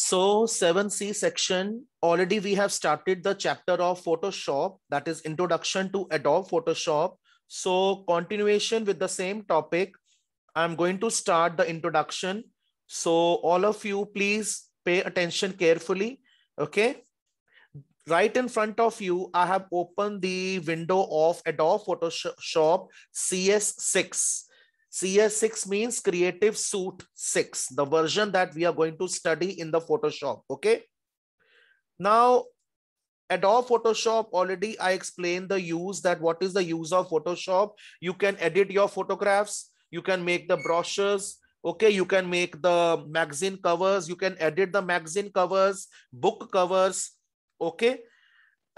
So 7C section, already we have started the chapter of Photoshop, that is introduction to Adobe Photoshop. So continuation with the same topic, I'm going to start the introduction. So all of you, please pay attention carefully, okay? Right in front of you, I have opened the window of Adobe Photoshop CS6. CS6 means Creative Suite 6, the version that we are going to study in the Photoshop. Okay. Now, Adobe Photoshop, already I explained the use that what is the use of Photoshop. You can edit your photographs. You can make the brochures. Okay. You can make the magazine covers. You can edit the magazine covers, book covers. Okay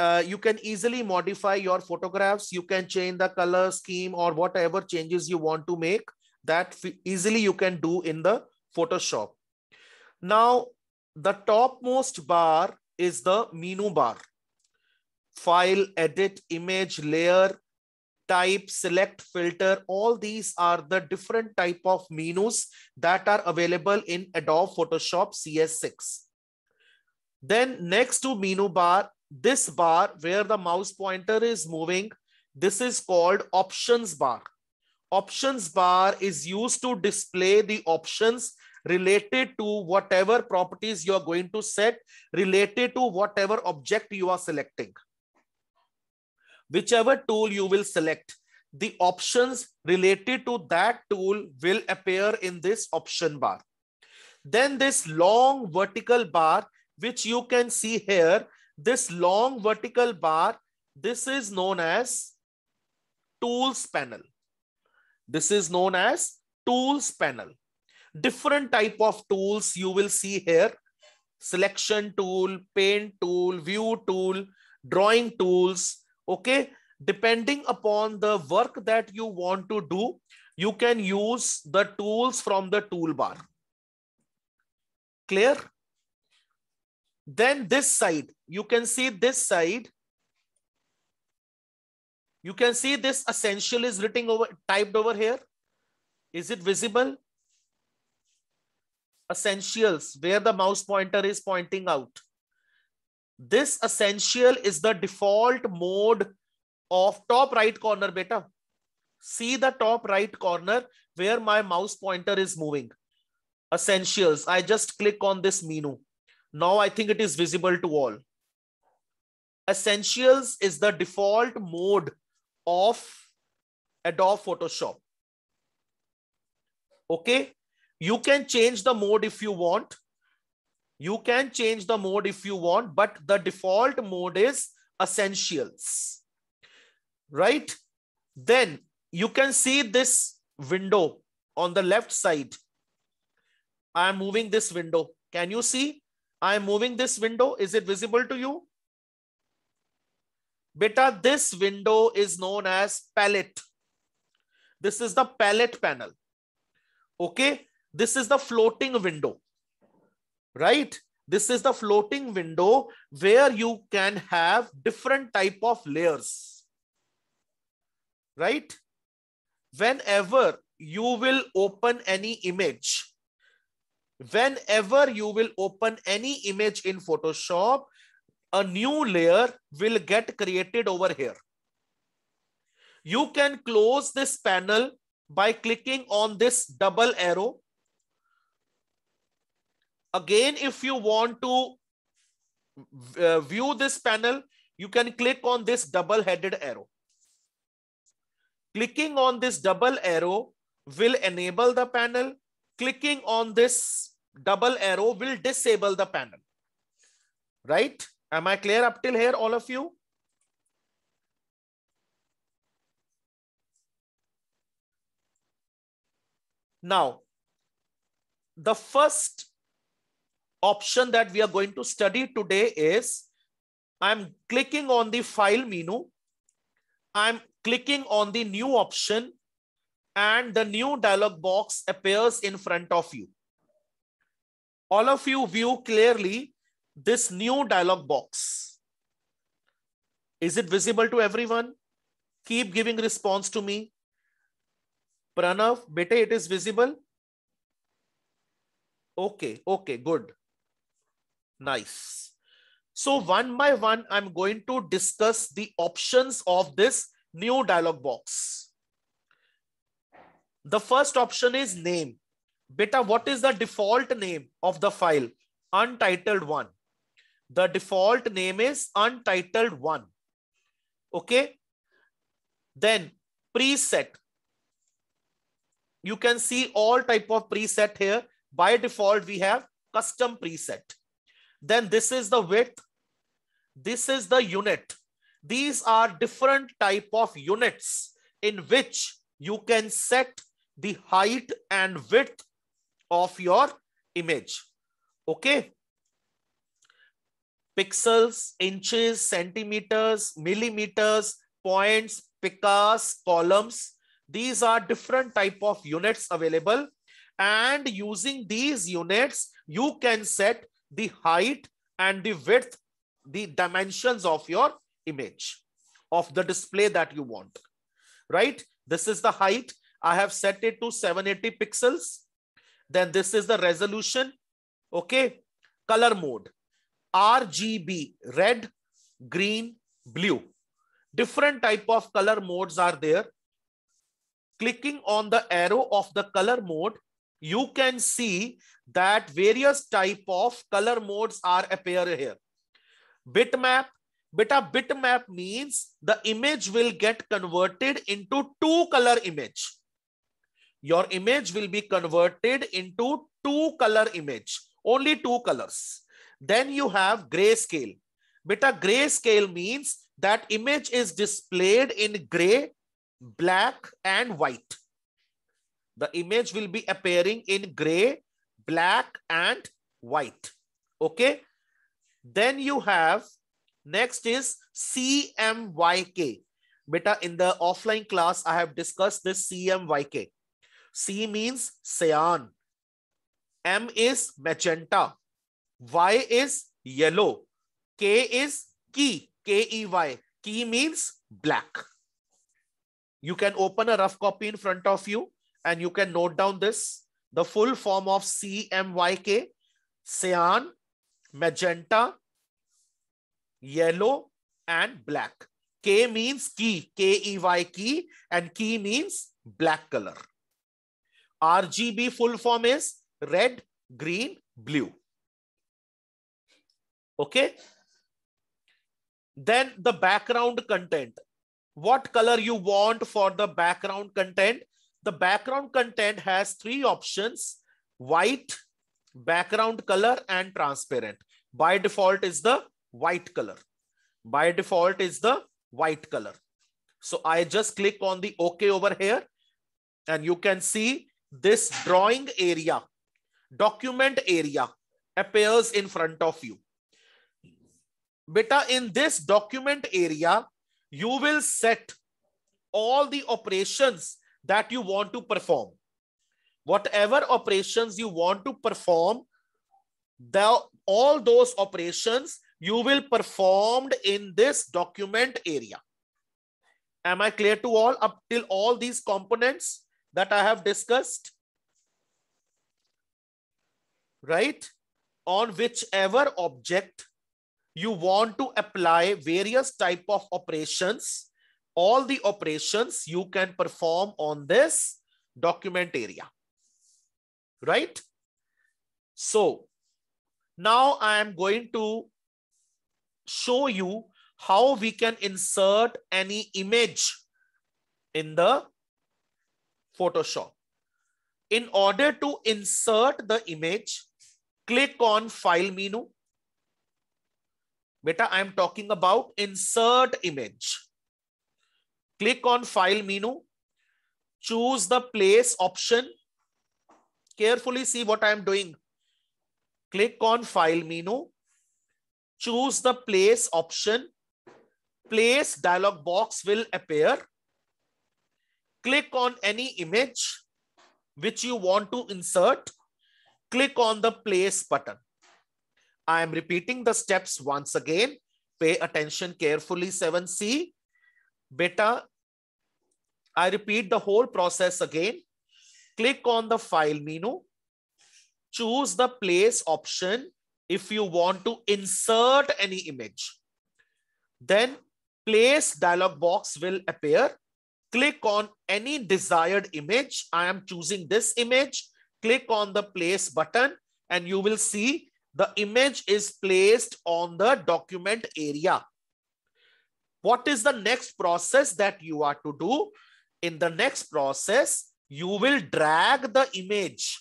uh, you can easily modify your photographs. You can change the color scheme or whatever changes you want to make that easily you can do in the Photoshop. Now, the topmost bar is the menu bar. File, edit, image, layer, type, select, filter. All these are the different type of menus that are available in Adobe Photoshop CS6. Then next to menu bar this bar where the mouse pointer is moving, this is called options bar. Options bar is used to display the options related to whatever properties you are going to set, related to whatever object you are selecting. Whichever tool you will select, the options related to that tool will appear in this option bar. Then this long vertical bar, which you can see here, this long vertical bar, this is known as tools panel. This is known as tools panel. Different type of tools you will see here. Selection tool, paint tool, view tool, drawing tools. Okay. Depending upon the work that you want to do, you can use the tools from the toolbar. Clear? Then this side, you can see this side. You can see this essential is written over, typed over here. Is it visible? Essentials, where the mouse pointer is pointing out. This essential is the default mode of top right corner, beta. See the top right corner where my mouse pointer is moving. Essentials. I just click on this menu. Now I think it is visible to all. Essentials is the default mode of Adobe Photoshop. Okay. You can change the mode if you want. You can change the mode if you want, but the default mode is essentials. Right? Then you can see this window on the left side. I am moving this window. Can you see? I'm moving this window. Is it visible to you? Beta, this window is known as palette. This is the palette panel. Okay. This is the floating window, right? This is the floating window where you can have different type of layers, right? Whenever you will open any image, whenever you will open any image in Photoshop, a new layer will get created over here. You can close this panel by clicking on this double arrow. Again, if you want to uh, view this panel, you can click on this double headed arrow. Clicking on this double arrow will enable the panel. Clicking on this double arrow will disable the panel. Right? Am I clear up till here, all of you? Now, the first option that we are going to study today is I'm clicking on the file menu. I'm clicking on the new option and the new dialog box appears in front of you all of you view clearly this new dialog box. Is it visible to everyone? Keep giving response to me. Pranav, beta, it is visible. Okay, okay, good. Nice. So one by one, I'm going to discuss the options of this new dialog box. The first option is name beta what is the default name of the file untitled one the default name is untitled one okay then preset you can see all type of preset here by default we have custom preset then this is the width this is the unit these are different type of units in which you can set the height and width of your image. Okay. Pixels, inches, centimeters, millimeters, points, picas, columns. These are different type of units available. And using these units, you can set the height and the width, the dimensions of your image, of the display that you want, right? This is the height. I have set it to 780 pixels then this is the resolution okay color mode rgb red green blue different type of color modes are there clicking on the arrow of the color mode you can see that various type of color modes are appear here bitmap beta bitmap means the image will get converted into two color image your image will be converted into two color image, only two colors. Then you have grayscale. Beta grayscale means that image is displayed in gray, black, and white. The image will be appearing in gray, black, and white. Okay. Then you have next is CMYK. Beta, in the offline class, I have discussed this CMYK. C means cyan. M is magenta. Y is yellow. K is key. K-E-Y. Key means black. You can open a rough copy in front of you and you can note down this. The full form of CMYK, cyan, magenta, yellow, and black. K means key, K-E-Y key, and key means black color. RGB full form is red, green, blue. Okay. Then the background content. What color you want for the background content? The background content has three options, white, background color and transparent. By default is the white color. By default is the white color. So I just click on the OK over here and you can see this drawing area, document area appears in front of you. Beta, in this document area, you will set all the operations that you want to perform. Whatever operations you want to perform, the, all those operations you will performed in this document area. Am I clear to all up till all these components? that I have discussed, right? On whichever object you want to apply various type of operations, all the operations you can perform on this document area, right? So now I am going to show you how we can insert any image in the Photoshop. In order to insert the image, click on file menu. Beta, I am talking about insert image. Click on file menu. Choose the place option. Carefully see what I am doing. Click on file menu. Choose the place option. Place dialog box will appear click on any image which you want to insert, click on the place button. I am repeating the steps once again. Pay attention carefully, 7C. Beta, I repeat the whole process again. Click on the file menu. Choose the place option if you want to insert any image. Then place dialog box will appear. Click on any desired image. I am choosing this image. Click on the place button and you will see the image is placed on the document area. What is the next process that you are to do? In the next process, you will drag the image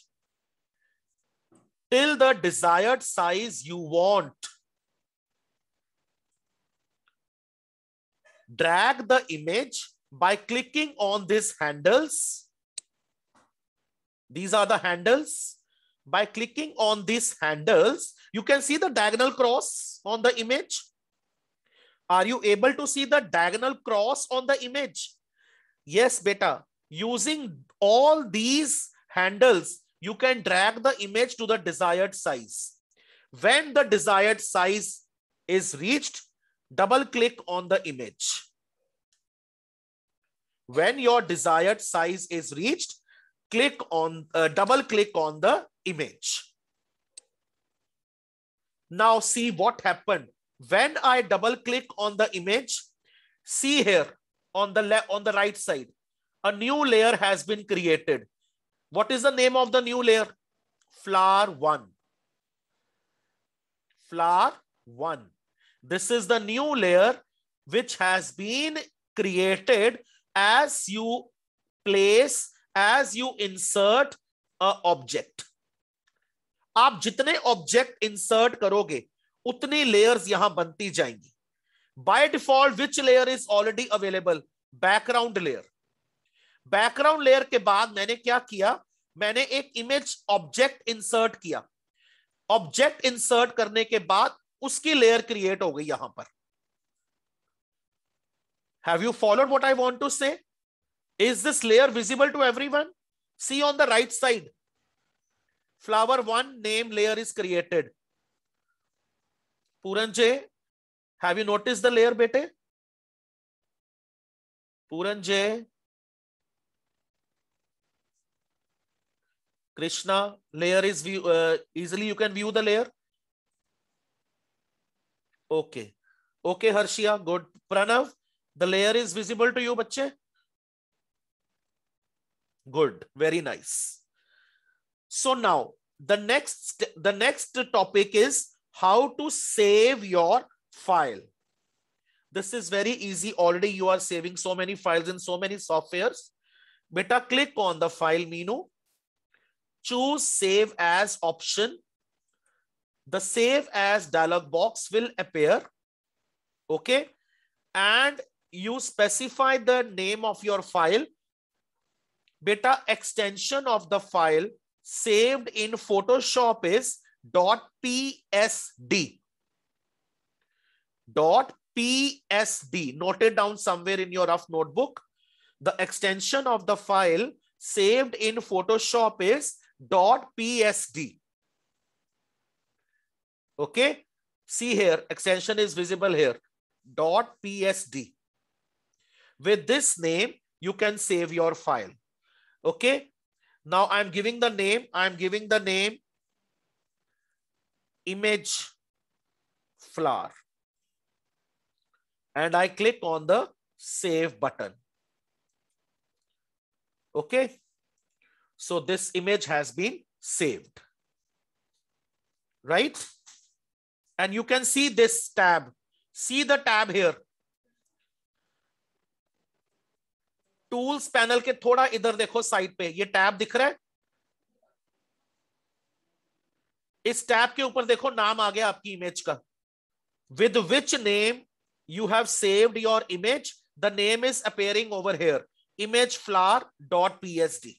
till the desired size you want. Drag the image by clicking on these handles. These are the handles. By clicking on these handles, you can see the diagonal cross on the image. Are you able to see the diagonal cross on the image? Yes, beta. Using all these handles, you can drag the image to the desired size. When the desired size is reached, double click on the image. When your desired size is reached, click on uh, double click on the image. Now see what happened. When I double click on the image, see here on the left on the right side, a new layer has been created. What is the name of the new layer? Flower 1. Flower 1. This is the new layer which has been created as you place as you insert a object आप जितने object insert करोगे उतनी layers यहां बनती जाएंगी by default which layer is already available background layer background layer के बाद मैंने क्या किया मैंने एक इमेज ऑब्जेक्ट इंसर्ट किया ऑब्जेक्ट इंसर्ट करने के बाद उसकी लेयर क्रिएट हो गई यहां पर Have you followed what I want to say? Is this layer visible to everyone? See on the right side. Flower 1 name layer is created. Puranje, have you noticed the layer, bete? Puranje, Krishna layer is view, uh, easily you can view the layer. Okay. Okay, Harshia, good. Pranav, the layer is visible to you, bache? Good. Very nice. So now the next, the next topic is how to save your file. This is very easy. Already you are saving so many files in so many softwares. Beta click on the file menu. Choose save as option. The save as dialog box will appear. Okay. And you specify the name of your file, beta extension of the file saved in Photoshop is dot .psd. Dot it noted down somewhere in your rough notebook. The extension of the file saved in Photoshop is dot .psd. Okay, see here, extension is visible here, dot .psd. With this name, you can save your file. Okay. Now I'm giving the name. I'm giving the name image flower. And I click on the save button. Okay. So this image has been saved. Right? And you can see this tab. See the tab here. Tools panel के थोड़ा इधर देखो side पे ये tab दिख रहा है इस टैब के ऊपर देखो नाम आ गया आपकी इमेज का with which name you have saved your image the name is appearing over here image flower dot P H D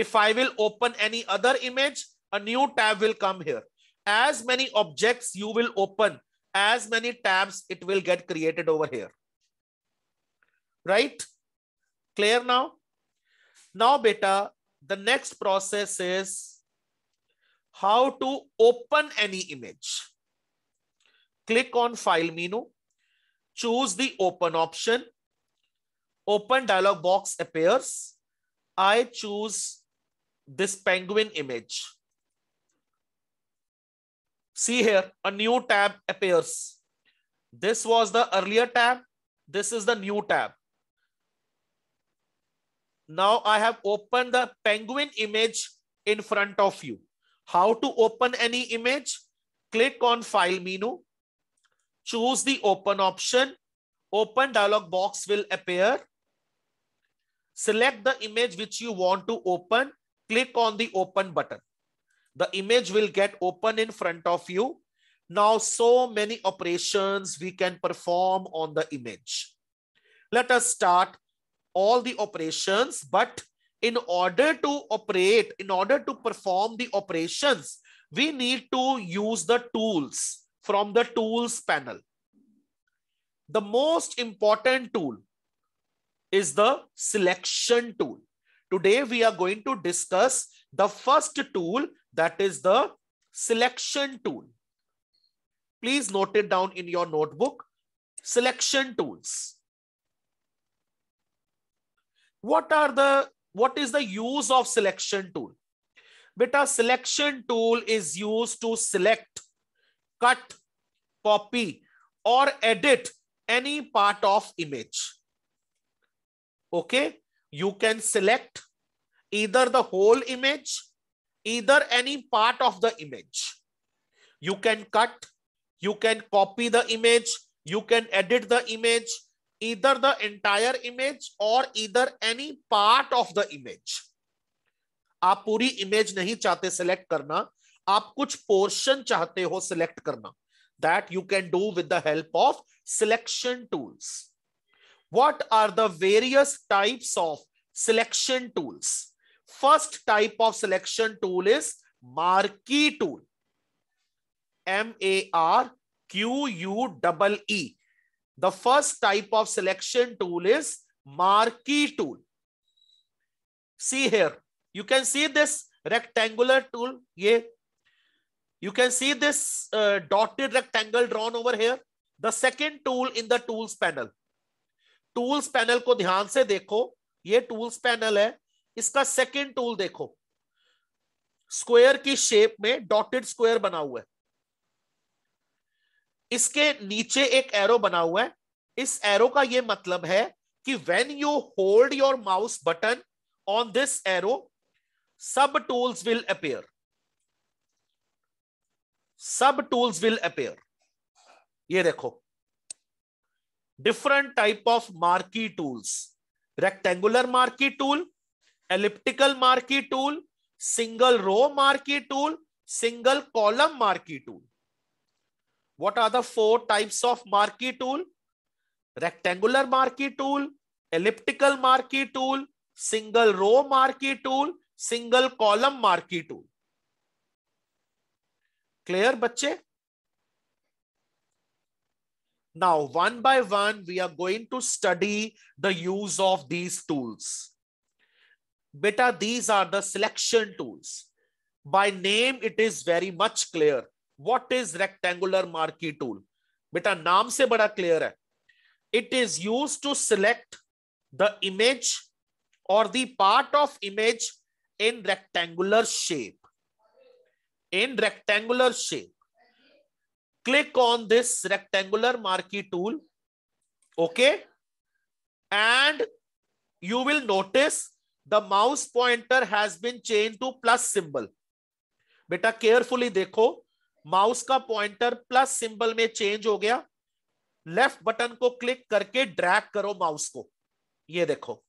if I will open any other image a new tab will come here as many object you will open as many tabs it will get created over here right Clear now? Now, beta, the next process is how to open any image. Click on File menu. Choose the Open option. Open dialog box appears. I choose this penguin image. See here, a new tab appears. This was the earlier tab. This is the new tab. Now I have opened the penguin image in front of you. How to open any image? Click on File menu. Choose the Open option. Open dialog box will appear. Select the image which you want to open. Click on the Open button. The image will get open in front of you. Now, so many operations we can perform on the image. Let us start all the operations, but in order to operate, in order to perform the operations, we need to use the tools from the tools panel. The most important tool is the selection tool. Today, we are going to discuss the first tool that is the selection tool. Please note it down in your notebook. Selection tools what are the what is the use of selection tool? Beta selection tool is used to select, cut, copy, or edit any part of image. Okay, you can select either the whole image, either any part of the image. You can cut, you can copy the image, you can edit the image, either the entire image or either any part of the image आप पूरी image नहीं चाहते select करना आप कुछ portion चाहते हो select करना that you can do with the help of selection tools what are the various types of selection tools first type of selection tool is marquee tool M A R Q U double E The first type of selection tool is marquee tool. See here, you can see this rectangular tool. Yeah. You can see this uh, dotted rectangle drawn over here. The second tool in the tools panel. Tools panel ko dhyan se dekho ye tools panel hai iska second tool dekho square ki shape mein dotted square bana hua hai इसके नीचे एक arrow बना हुआ है इस arrow का यह मतलब है कि when you hold your mouse button on this arrow sub tools will appear sub tools will appear ये देखो different type of marquee tools rectangular marquee tool elliptical marquee tool single row marquee tool single column marquee tool What are the four types of marquee tool? Rectangular marquee tool, elliptical marquee tool, single row marquee tool, single column marquee tool. Clear, bache? Now, one by one, we are going to study the use of these tools. Beta, these are the selection tools. By name, it is very much clear. What is rectangular marquee tool बेटा नाम से बड़ा clear है it is use to select the image और the part of image in rectangular shape in rectangular shape click on this rectangular marquee tool okay and you will notice the mouse pointer has been change to plus symbol बेटा carefully देखो mouse का pointer plus symbol में change हो गया left button को click करके drag करो mouse को ये देखो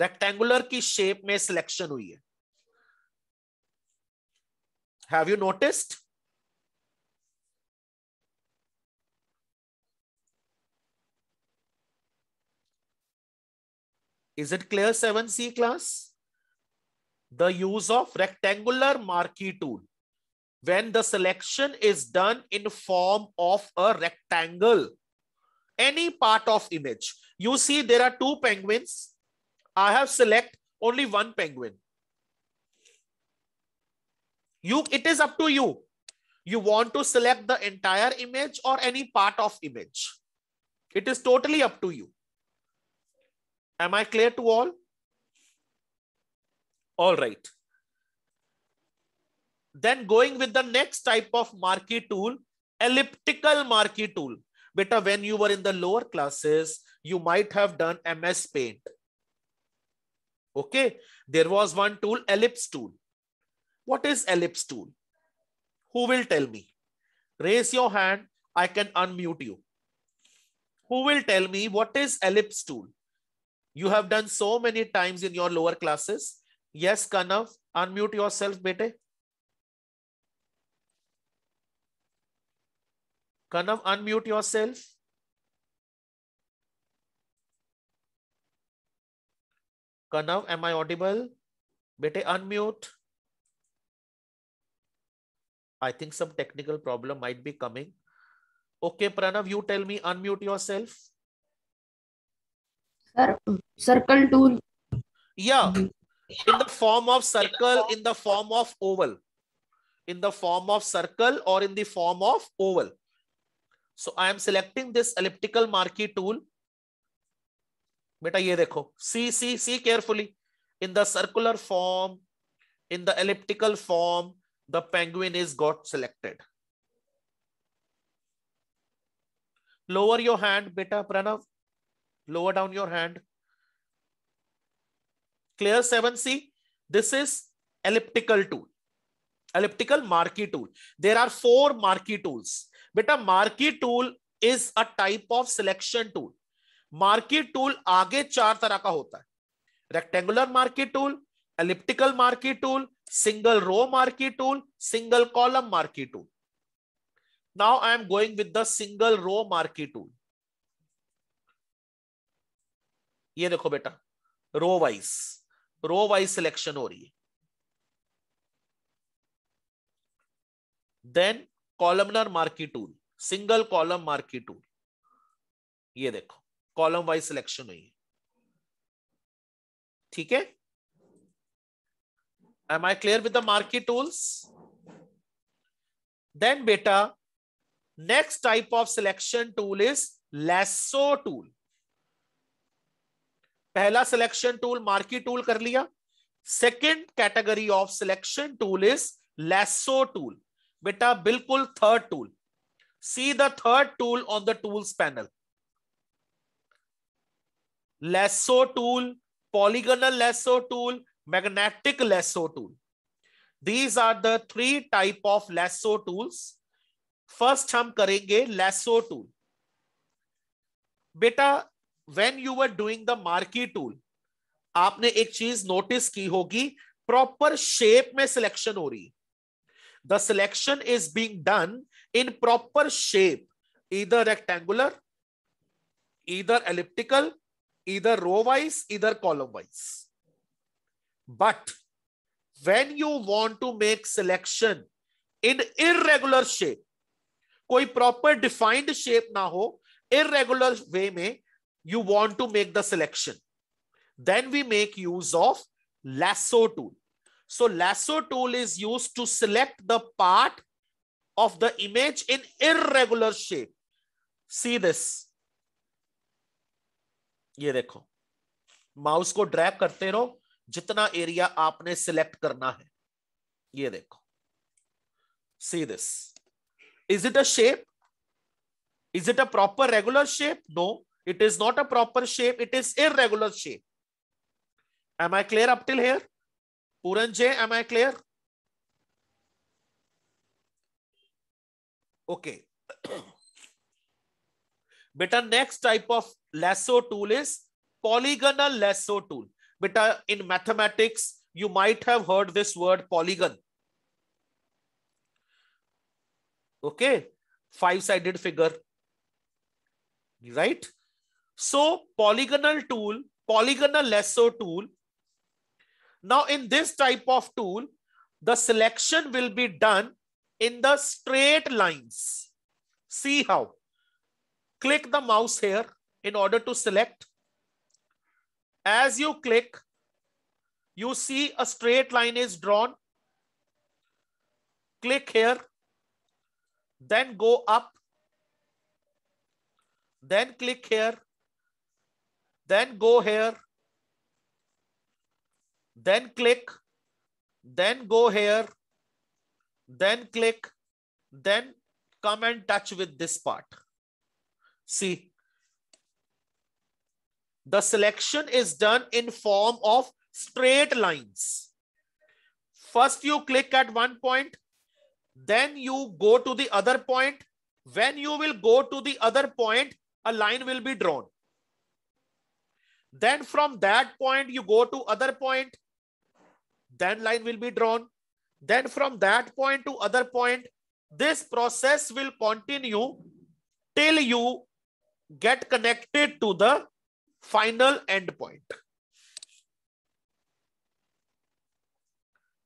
रेक्टेंगुलर की शेप में सिलेक्शन हुई है have you noticed is it clear seven C class the use of rectangular marquee tool when the selection is done in form of a rectangle any part of image you see there are two penguins i have select only one penguin you it is up to you you want to select the entire image or any part of image it is totally up to you am i clear to all all right. Then going with the next type of marquee tool, elliptical marquee tool. Beta, when you were in the lower classes, you might have done MS Paint. Okay. There was one tool, ellipse tool. What is ellipse tool? Who will tell me? Raise your hand. I can unmute you. Who will tell me what is ellipse tool? You have done so many times in your lower classes. Yes Kanav unmute yourself बेटे Kanav unmute yourself Kanav am I audible बेटे unmute I think some technical problem might be coming okay Pranav you tell me unmute yourself sir circle tool या in the form of circle, in the form of oval, in the form of circle or in the form of oval. So I am selecting this elliptical marquee tool. beta ye dekho. see see see carefully in the circular form in the elliptical form the penguin is got selected lower your hand beta pranav lower down your hand clear 7c this is elliptical tool elliptical marquee tool there are four marquee tools but a marquee tool is a type of selection tool marquee tool आगे चार तरह का होता है rectangular marquee tool elliptical marquee tool single row marquee tool single column marquee tool now i am going with the single row marquee tool ये देखो बेटा row wise row wise selection हो रही है then columnar marquee tool single column marquee tool ये देखो column wise selection हुई है ठीक है am I clear with the marquee tools then बेटा next type of selection tool is lasso tool पहला सिलेक्शन टूल मार्की टूल कर लिया second category of selection tool is lasso tool बेटा बिल्कुल third tool see the third tool on the tools panel lasso tool polygonal lasso tool magnetic lasso tool these are the three type of lasso tools first हम करेंगे lasso tool बेटा when you were doing the marquee tool आपने एक चीज notice की होगी proper shape में selection हो रही the selection is being done in proper shape either rectangular either elliptical either row wise either column wise but when you want to make selection in irregular shape कोई proper defined shape ना हो irregular वे में you want to make the selection. Then we make use of lasso tool. So lasso tool is used to select the part of the image in irregular shape. See this. ये देखो mouse को drag करते रहो जितना area आपने select करना है ये देखो see this is it a shape is it a proper regular shape no it is not a proper shape. It is irregular shape. Am I clear up till here? Puran J, am I clear? Okay. Beta, next type of lasso tool is polygonal lasso tool. Beta, in mathematics, you might have heard this word polygon. Okay. Five-sided figure. Right? So polygonal tool, polygonal lasso tool. Now in this type of tool, the selection will be done in the straight lines. See how. Click the mouse here in order to select. As you click, you see a straight line is drawn. Click here, then go up, then click here, then go here, then click, then go here, then click, then come and touch with this part. See, the selection is done in form of straight lines. First you click at one point, then you go to the other point. When you will go to the other point, a line will be drawn. Then from that point, you go to other point. Then line will be drawn. Then from that point to other point, this process will continue till you get connected to the final end point.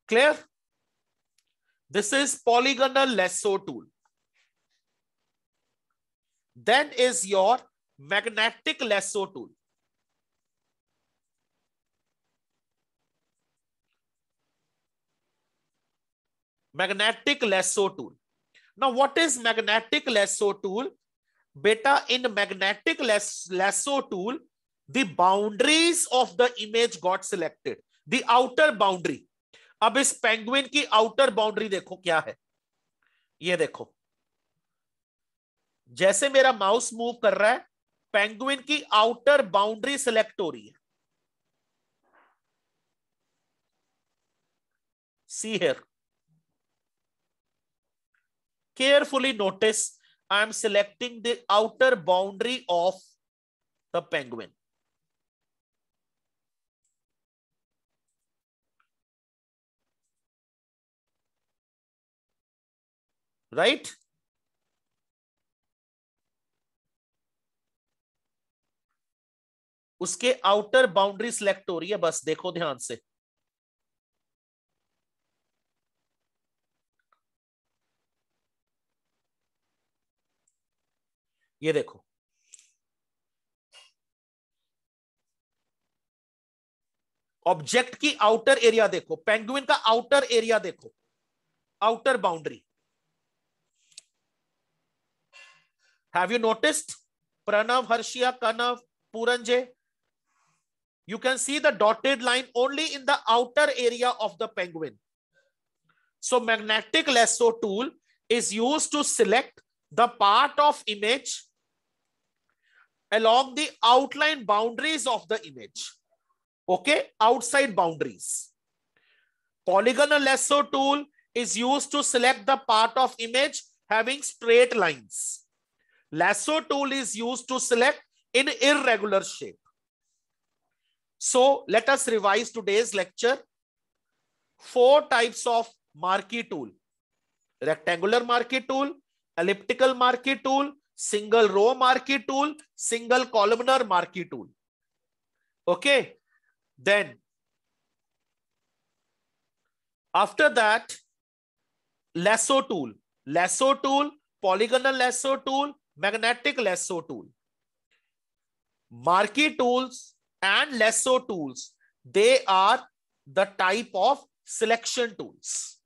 Clear? This is polygonal lasso tool. Then is your magnetic lasso tool. magnetic lasso tool now what is magnetic lasso tool beta in magnetic lasso tool the boundaries of the image got selected the outer boundary अब इस penguin की outer boundary देखो क्या है ये देखो जैसे मेरा माउस मूव कर रहा है पेंगुइन की आउटर बाउंड्री सिलेक्ट हो रही है see here carefully notice I am selecting the outer boundary of the penguin. Right? उसके आउटर बाउंड्री सिलेक्ट हो रही है बस देखो ध्यान से ये देखो ऑब्जेक्ट की आउटर एरिया देखो पेंगुइन का आउटर एरिया देखो outer boundary have you noticed Pranav Harshiya Kanav Puranjay you can see the dotted line only in the outer area of the penguin so magnetic lasso tool is use to select the part of image along the outline boundaries of the image. Okay, outside boundaries. Polygonal lasso tool is used to select the part of image having straight lines. Lasso tool is used to select in irregular shape. So let us revise today's lecture. Four types of marquee tool. Rectangular marquee tool, elliptical marquee tool, single row marquee tool, single columnar marquee tool. Okay. Then after that, lasso tool, lasso tool, polygonal lasso tool, magnetic lasso tool. Marquee tools and lasso tools, they are the type of selection tools.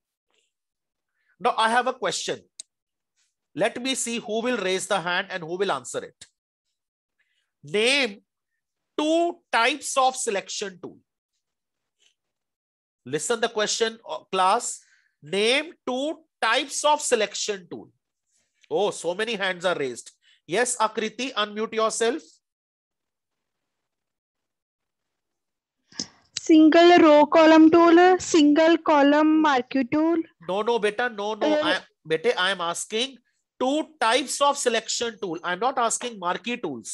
Now I have a question. Let me see who will raise the hand and who will answer it. Name two types of selection tool. Listen the question, uh, class. Name two types of selection tool. Oh, so many hands are raised. Yes, Akriti, unmute yourself. Single row column tool, single column marquee tool. No, no, beta, no, no. Uh, I, I am asking two types of selection tool. I'm not asking marquee tools.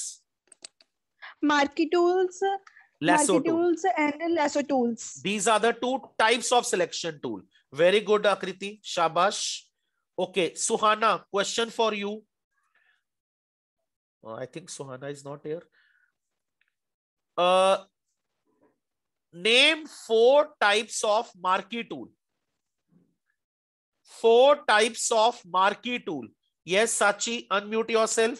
Marquee tools, lasso marquee tools and lasso tools. These are the two types of selection tool. Very good, Akriti. Shabash. Okay, Suhana, question for you. Oh, I think Suhana is not here. Uh, name four types of marquee tool. Four types of marquee tool. Yes, Sachi, unmute yourself.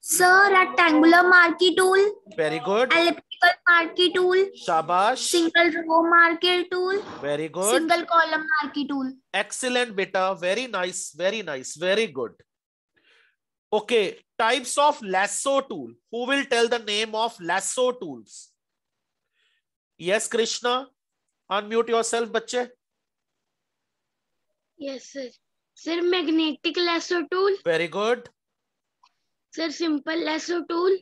Sir, rectangular marquee tool. Very good. Elliptical marquee tool. Shabash. Single row marquee tool. Very good. Single column marquee tool. Excellent, beta. Very nice. Very nice. Very good. Okay. Types of lasso tool. Who will tell the name of lasso tools? Yes, Krishna. Unmute yourself, bache. Yes, sir. Sir, magnetic lasso tool. Very good. Sir, simple lasso tool.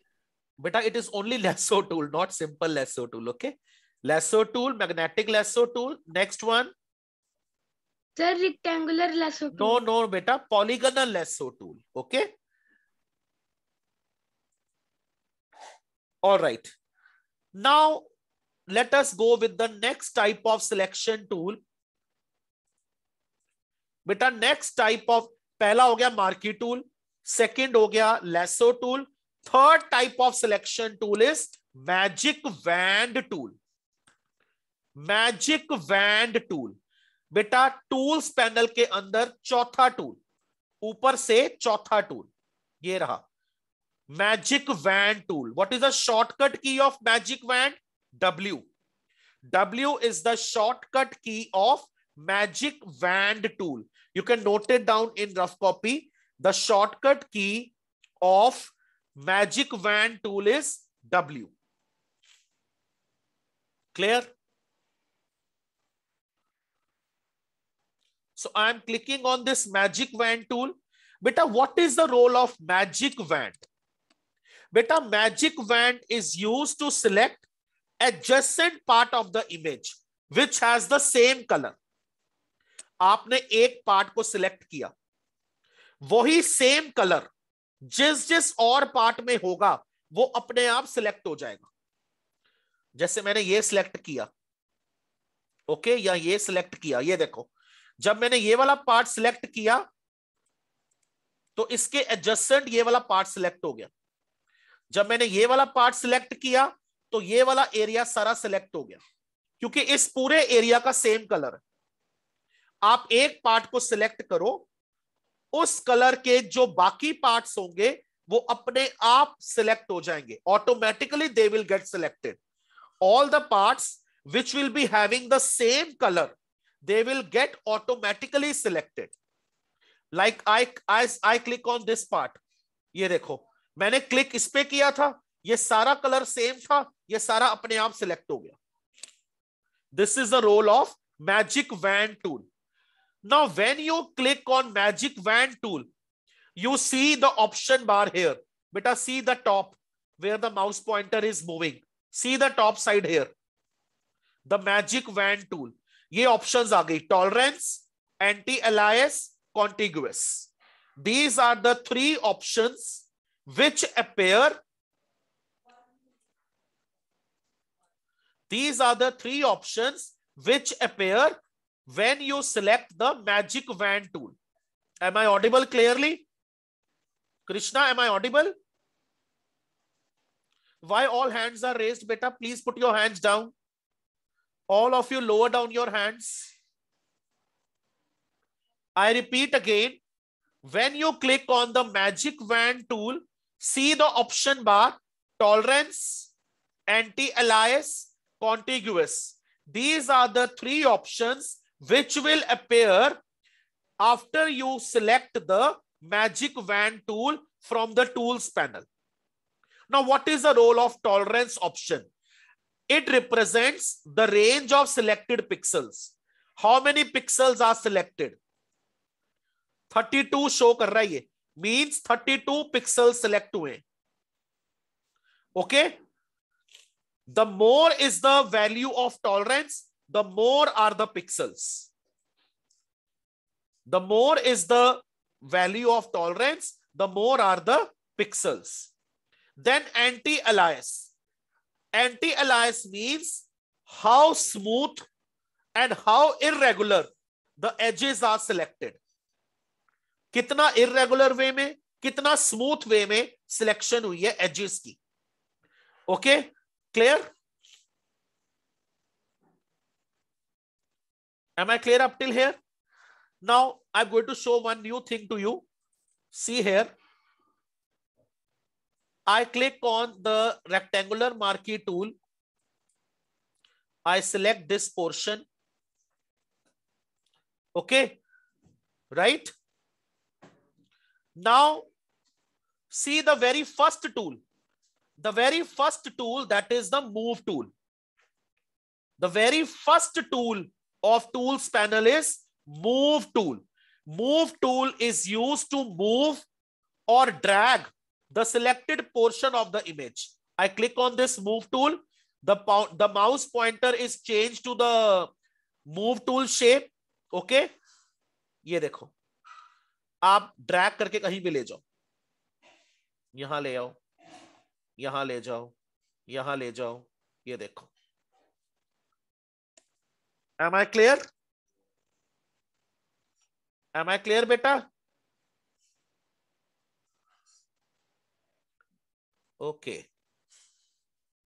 Beta, it is only lasso tool, not simple lasso tool. Okay. Lasso tool, magnetic lasso tool. Next one. Sir, rectangular lasso tool. No, no, beta. Polygonal lasso tool. Okay. All right. Now, let us go with the next type of selection tool, बेटा next type of पहला हो गया marquee tool second हो गया lasso tool third type of selection tool is magic wand tool magic wand tool बेटा tools panel के अंदर चौथा टूल ऊपर से चौथा टूल ये रहा magic wand tool what is the shortcut key of magic wand W W is the shortcut key of magic wand tool You can note it down in rough copy. The shortcut key of magic wand tool is W. Clear? So I am clicking on this magic wand tool. Beta, what is the role of magic wand? Beta, magic wand is used to select adjacent part of the image which has the same color. आपने एक part को select किया वही same colour जिस जिस और part में होगा वो अपने आप सिलेक्ट हो जाएगा जैसे मैंने ये सिलेक्ट किया ओके या ये सिलेक्ट किया ये देखो जब मैंने ये वाला पार्ट सिलेक्ट किया तो इसके एडजस्टेंट ये वाला पार्ट सिलेक्ट हो गया जब मैंने ये वाला पार्ट सिलेक्ट किया तो ये वाला एरिया सारा सिलेक्ट हो गया क्योंकि इस पूरे एरिया का सेम कलर है आप एक पार्ट को सिलेक्ट करो उस कलर के जो बाकी पार्ट्स होंगे वो अपने आप सिलेक्ट हो जाएंगे automatically they will get selected all the parts which will be having the same colour they will get automatically selected like I I I click on this part ये देखो मैंने क्लिक इस पे किया था ये सारा कलर सेम था ये सारा अपने आप सिलेक्ट हो गया this is the role of magic wand tool Now, when you click on Magic Wand tool, you see the option bar here. Beta, see the top where the mouse pointer is moving. See the top side here. The Magic Wand tool. ये options are गई. Tolerance, anti-alias, contiguous. These are the three options which appear These are the three options which appear when you select the magic wand tool. Am I audible clearly? Krishna, am I audible? Why all hands are raised, beta? Please put your hands down. All of you lower down your hands. I repeat again, when you click on the magic wand tool, see the option bar, tolerance, anti-alias, contiguous. These are the three options which will appear after you select the magic wand tool from the tools panel. Now, what is the role of tolerance option? It represents the range of selected pixels. How many pixels are selected? 32 show कर रहा है ये means 32 pixels select हुए okay the more is the value of tolerance the more are the pixels. The more is the value of tolerance, the more are the pixels. Then anti-alias. Anti-alias means how smooth and how irregular the edges are selected. कितना irregular way में कितना smooth way में selection हुई edges ki. Okay? Clear? Am I clear up till here? Now I'm going to show one new thing to you. See here. I click on the rectangular marquee tool. I select this portion. Okay. Right. Now see the very first tool. The very first tool that is the move tool. The very first tool of tools panel is move tool. Move tool is used to move or drag the selected portion of the image. I click on this move tool. The, the mouse pointer is changed to the move tool shape. Okay. ye dekho आप drag करके कहीं भी ले जाओ यहां ले आओ यहां ले जाओ यहां ले जाओ ये देखो am i clear am i clear beta okay